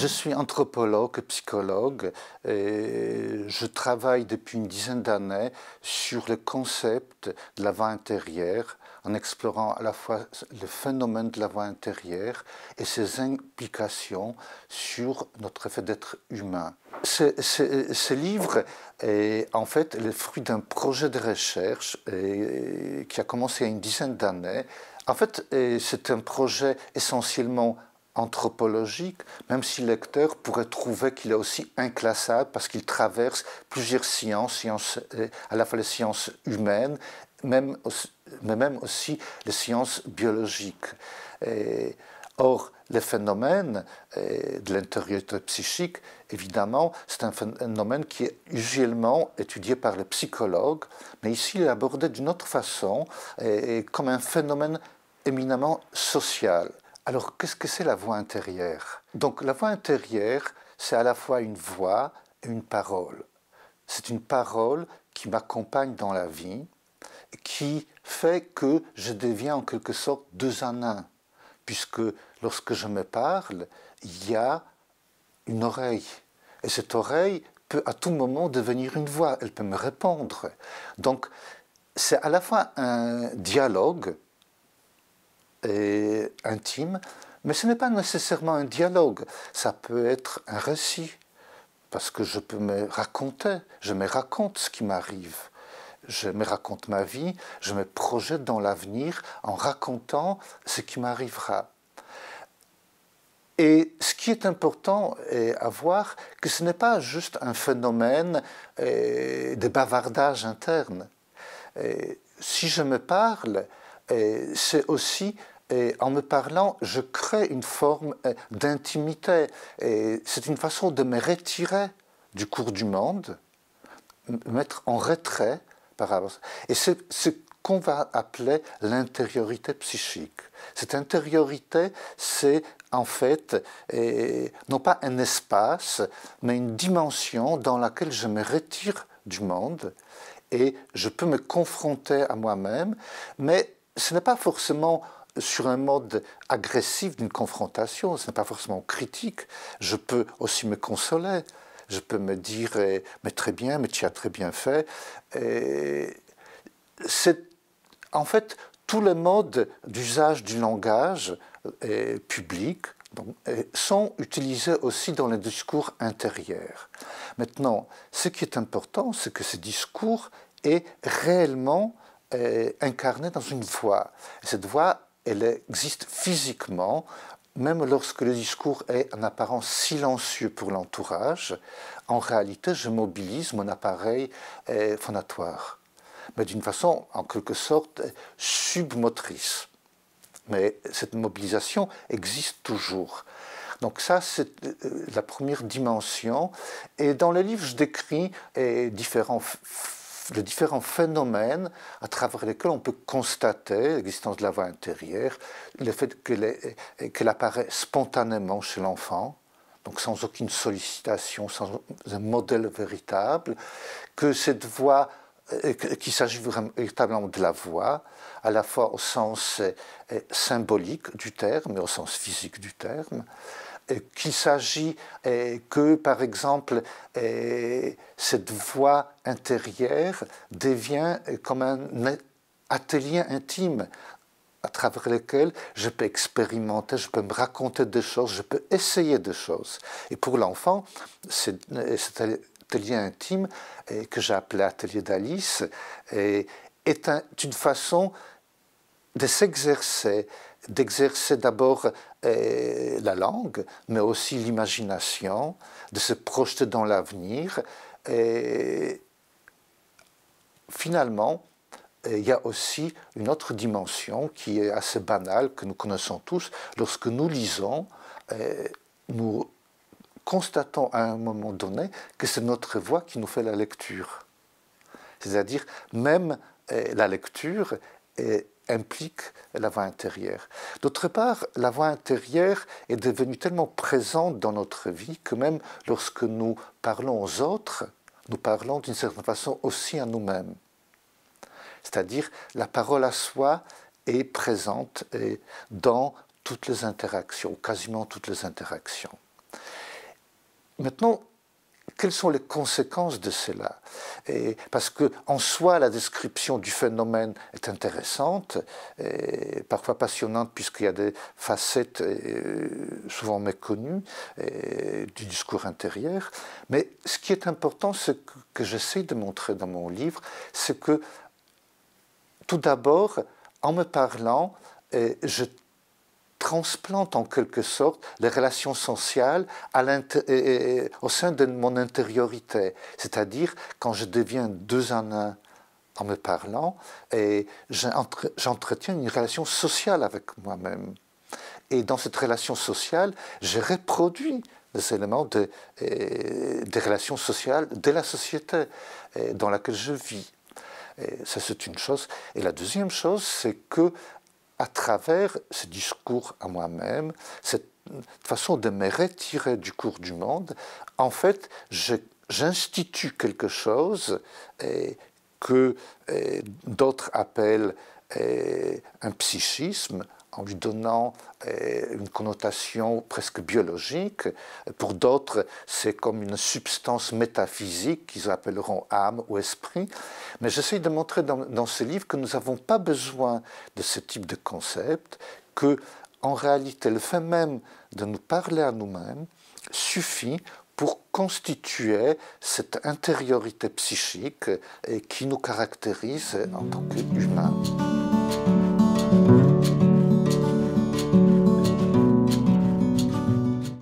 Je suis anthropologue, psychologue, et je travaille depuis une dizaine d'années sur le concept de la voie intérieure, en explorant à la fois le phénomène de la voie intérieure et ses implications sur notre fait d'être humain. Ce, ce, ce, livre est en fait le fruit d'un projet de recherche qui a commencé il y a une dizaine d'années. En fait, c'est un projet essentiellement anthropologique, même si le lecteur pourrait trouver qu'il est aussi inclassable parce qu'il traverse plusieurs sciences, euh, à la fois les sciences humaines, mais même aussi les sciences biologiques. or, les phénomènes euh, de l'intériorité psychique, évidemment, c'est un phénomène qui est usuellement étudié par les psychologues, mais ici il est abordé d'une autre façon, et comme un phénomène éminemment social. Alors, qu'est-ce que c'est la voix intérieure Donc, la voix intérieure, c'est à la fois une voix et une parole. C'est une parole qui m'accompagne dans la vie, qui fait que je deviens en quelque sorte deux en un, puisque lorsque je me parle, il y a une oreille. Et cette oreille peut à tout moment devenir une voix, elle peut me répondre. Donc, c'est à la fois un dialogue et intime, mais ce n'est pas nécessairement un dialogue, ça peut être un récit, parce que je peux me raconter, je me raconte ce qui m'arrive, je me raconte ma vie, je me projette dans l'avenir en racontant ce qui m'arrivera. Et ce qui est important est à voir que ce n'est pas juste un phénomène euh, de bavardage interne. si je me parle, c'est aussi en me parlant, je crée une forme euh, d'intimité. C'est une façon de me retirer du cours du monde, me mettre en retrait par rapport. Et c'est ce qu'on va appeler l'intériorité psychique. Cette intériorité, c'est en fait non pas un espace, mais une dimension dans laquelle je me retire du monde et je peux me confronter à moi-même, mais ce n'est pas forcément sur un mode agressif d'une confrontation, ce n'est pas forcément critique. Je peux aussi me consoler, je peux me dire eh, mais très bien, mais tu as très bien fait. Eh, c'est en fait tous les modes d'usage du langage eh, public sont utilisés aussi dans les discours intérieurs. Maintenant, ce qui est important, c'est que ce discours est réellement incarné dans une voix. cette voix, elle existe physiquement, même lorsque le discours est en apparence silencieux pour l'entourage. En réalité, je mobilise mon appareil euh, phonatoire, mais d'une façon, en quelque sorte, submotrice. Mais cette mobilisation existe toujours. Donc ça, c'est euh, la première dimension. Et dans le livre, je décris euh, différents de différents phénomènes à travers lesquels on peut constater l'existence de la voix intérieure, le fait qu'elle apparaît spontanément chez l'enfant, donc sans aucune sollicitation, sans un modèle véritable, que cette voix, euh, qu'il s'agit véritablement de la voix, à la fois au sens euh, symbolique du terme et au sens physique du terme, euh, qu'il s'agit euh, que, par exemple, euh, cette voix intérieure devient comme un atelier intime à travers lequel je peux expérimenter, je peux me raconter des choses, je peux essayer des choses. Et pour l'enfant, cet atelier intime que j'ai appelé atelier d'Alice est, une façon de s'exercer, d'exercer d'abord euh, la langue, mais aussi l'imagination, de se projeter dans l'avenir. Et finalement, euh, il y a aussi une autre dimension qui est assez banale, que nous connaissons tous. Lorsque nous lisons, euh, nous constatons à un moment donné que c'est notre voix qui nous fait la lecture. C'est-à-dire, même la lecture est implique la voix intérieure. D'autre part, la voix intérieure est devenue tellement présente dans notre vie que même lorsque nous parlons aux autres, nous parlons d'une certaine façon aussi à nous-mêmes. C'est-à-dire la parole à soi est présente euh, dans toutes les interactions, quasiment toutes les interactions. Maintenant, quelles sont les conséquences de cela et Parce que en soi, la description du phénomène est intéressante, et parfois passionnante, puisqu'il y a des facettes euh, souvent méconnues du discours intérieur. Mais ce qui est important, ce que j'essaie de montrer dans mon livre, c'est que tout d'abord, en me parlant, je transplante en quelque sorte les relations sociales à au sein de mon intériorité. C'est-à-dire quand je deviens deux en un en me parlant, et j'entretiens une relation sociale avec moi-même. Et dans cette relation sociale, je reproduis des éléments de, des relations sociales de la société dans laquelle je vis. ça, c'est une chose. Et la deuxième chose, c'est que à travers ce discours à moi-même, cette façon de me retirer du cours du monde, en fait, j'institue quelque chose eh, que eh, d'autres appellent eh, un psychisme, en lui donnant euh, une connotation presque biologique. Pour d'autres, c'est comme une substance métaphysique qu'ils appelleront âme ou esprit. Mais j'essaie de montrer dans, ce livre que nous n'avons pas besoin de ce type de concept, que en réalité, le fait même de nous parler à nous-mêmes suffit pour constituer cette intériorité psychique euh, qui nous caractérise en tant qu'humains.